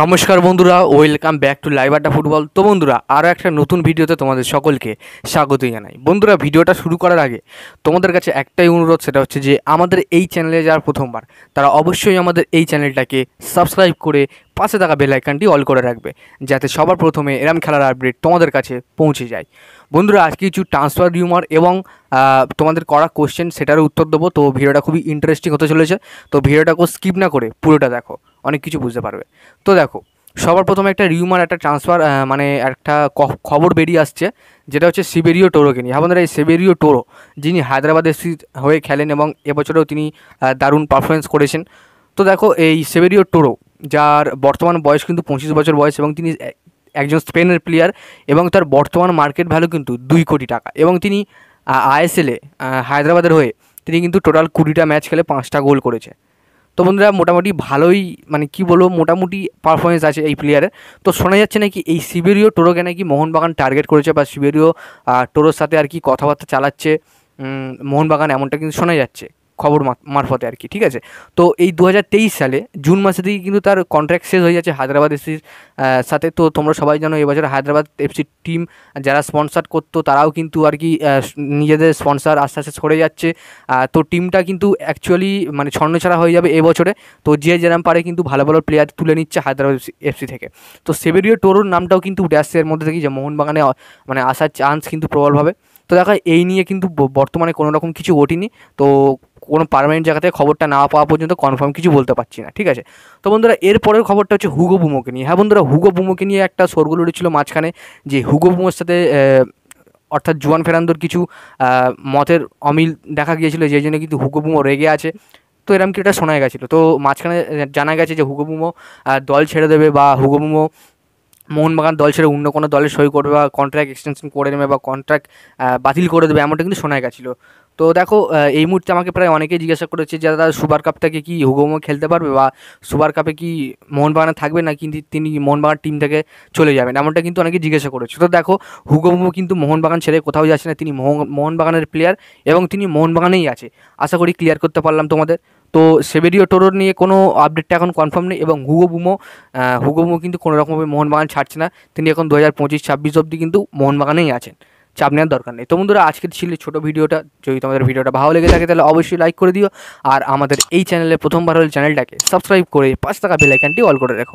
নমস্কার বন্ধুরা welcome back to live আড্ডা ফুটবল তো বন্ধুরা আরও একটা নতুন ভিডিওতে তোমাদের সকলকে স্বাগত জানাই বন্ধুরা ভিডিওটা শুরু করার আগে তোমাদের কাছে একটাই অনুরোধ সেটা হচ্ছে যে আমাদের এই চ্যানেলে যারা প্রথমবার তারা অবশ্যই আমাদের এই চ্যানেলটাকে সাবস্ক্রাইব করে পাশে থাকা বেলাইকানটি অল করে রাখবে যাতে সবার প্রথমে এরম খেলার আপডেট তোমাদের কাছে পৌঁছে যায় বন্ধুরা আজকে কিছু ট্রান্সফার রিউমার এবং তোমাদের করা কোশ্চেন সেটারও উত্তর দেবো তো ভিডিওটা খুবই ইন্টারেস্টিং হতে চলেছে তো ভিডিওটাকে স্কিপ না করে পুরোটা দেখো অনেক কিছু বুঝতে পারবে তো দেখো সবার প্রথমে একটা রিউমার একটা ট্রান্সফার মানে একটা খবর বেরিয়ে আসছে যেটা হচ্ছে সিবেরিও টোরোকে নিয়ে আপনারা হ্যাঁ এই সিবেরিও টোরো যিনি হায়দ্রাবাদ এসি হয়ে খেলেন এবং এবছরেও তিনি দারুণ পারফরমেন্স করেছেন তো দেখো এই সেবেরিও টোরো যার বর্তমান বয়স কিন্তু পঁচিশ বছর বয়স এবং তিনি একজন স্পেনের প্লেয়ার এবং তার বর্তমান মার্কেট ভ্যালু কিন্তু দুই কোটি টাকা এবং তিনি আইএসএলে হায়দ্রাবাদের হয়ে তিনি কিন্তু টোটাল কুড়িটা ম্যাচ খেলে পাঁচটা গোল করেছে তো বন্ধুরা মোটামুটি ভালোই মানে কি বলবো মোটামুটি পারফরমেন্স আছে এই প্লেয়ারের তো শোনা যাচ্ছে নাকি এই সিবেরিও টোরোকে নাকি মোহনবাগান টার্গেট করেছে বা সিবেরিও টোরোর সাথে আর কি কথাবার্তা চালাচ্ছে মোহনবাগান এমনটা কিন্তু শোনা যাচ্ছে খবর মারফতে আর কি ঠিক আছে তো এই দু সালে জুন মাসে থেকে কিন্তু তার কন্ট্রাক্ট শেষ হয়ে যাচ্ছে হায়দ্রাবাদ এফসির সাথে তো তোমরা সবাই জানো এবছর হায়দ্রাবাদ এফসির টিম যারা স্পন্সার করতো তারাও কিন্তু আর কি নিজেদের স্পন্সার আস্তে আস্তে সরে যাচ্ছে তো টিমটা কিন্তু অ্যাকচুয়ালি মানে ছন্নছাড়া হয়ে যাবে এবছরে তো যে যেরম পারে কিন্তু ভালো ভালো প্লেয়ার তুলে নিচ্ছে হায়দ্রাবাদ এফসি থেকে তো সেবেরিও টোরোর নামটাও কিন্তু ড্যাশের মধ্যে থেকে যে মোহনবাগানে মানে আসার চান্স কিন্তু প্রবলভাবে তো দেখা এই নিয়ে কিন্তু বর্তমানে কোনো রকম কিছু ওঠেনি তো কোনো পারমানেন্ট জায়গা থেকে খবরটা না পাওয়া পর্যন্ত কনফার্ম কিছু বলতে পারছি না ঠিক আছে তো বন্ধুরা এরপরের খবরটা হচ্ছে হুগো বুমোকে নিয়ে হ্যাঁ বন্ধুরা হুগো বুমোকে নিয়ে একটা সরগুলো উঠেছিল মাঝখানে যে হুগো বুমোর সাথে অর্থাৎ জুয়ান ফেরান্দোর কিছু মতের অমিল দেখা গিয়েছিল যে জন্য কিন্তু হুগো বুমো রেগে আছে তো এরম কি এটা শোনা গেছিলো তো মাঝখানে জানা গেছে যে হুগোবুমো দল ছেড়ে দেবে বা হুগোবুমো মোহনবাগান দল ছেড়ে অন্য কোনো দলে সই করবে বা কন্ট্রাক্ট এক্সটেনশন করে নেবে বা কন্ট্রাক্ট বাতিল করে দেবে এমনটা কিন্তু শোনা গেছিলো তো দেখো এই মুহূর্তে আমাকে প্রায় অনেকেই জিজ্ঞাসা করেছে যে দাদা সুপার কাপ থেকে কি হুগমো খেলতে পারবে বা সুপার কাপে কি মোহনবাগানে থাকবে না কিন্তু তিনি মোহনবাগান টিম থেকে চলে যাবেন এমনটা কিন্তু অনেকে জিজ্ঞাসা করেছে তো দেখো হুগোমো কিন্তু মোহনবাগান ছেড়ে কোথাও যাচ্ছে না তিনি মোহন মোহনবাগানের প্লেয়ার এবং তিনি মোহনবাগানেই আছে আশা করি ক্লিয়ার করতে পারলাম তোমাদের তো সেবেরিও টোরো নিয়ে কোনো আপডেটটা এখন কনফার্ম নেই এবং হুগো বুমো হুগো বুমো কিন্তু কোনোরকমভাবে মোহনবাগান ছাড়ছে না তিনি এখন দু হাজার পঁচিশ ছাব্বিশ অবধি কিন্তু মোহনবাগানেই আছেন চাপ নেওয়ার দরকার নেই তো বন্ধুরা আজকের ছিল ছোটো ভিডিওটা যদি তোমাদের ভিডিওটা ভালো লেগে থাকে তাহলে অবশ্যই লাইক করে দিও আর আমাদের এই চ্যানেলে প্রথমবার হলে চ্যানেলটাকে সাবস্ক্রাইব করে পাঁচ টাকা বেলাইকানটি অল করে রেখো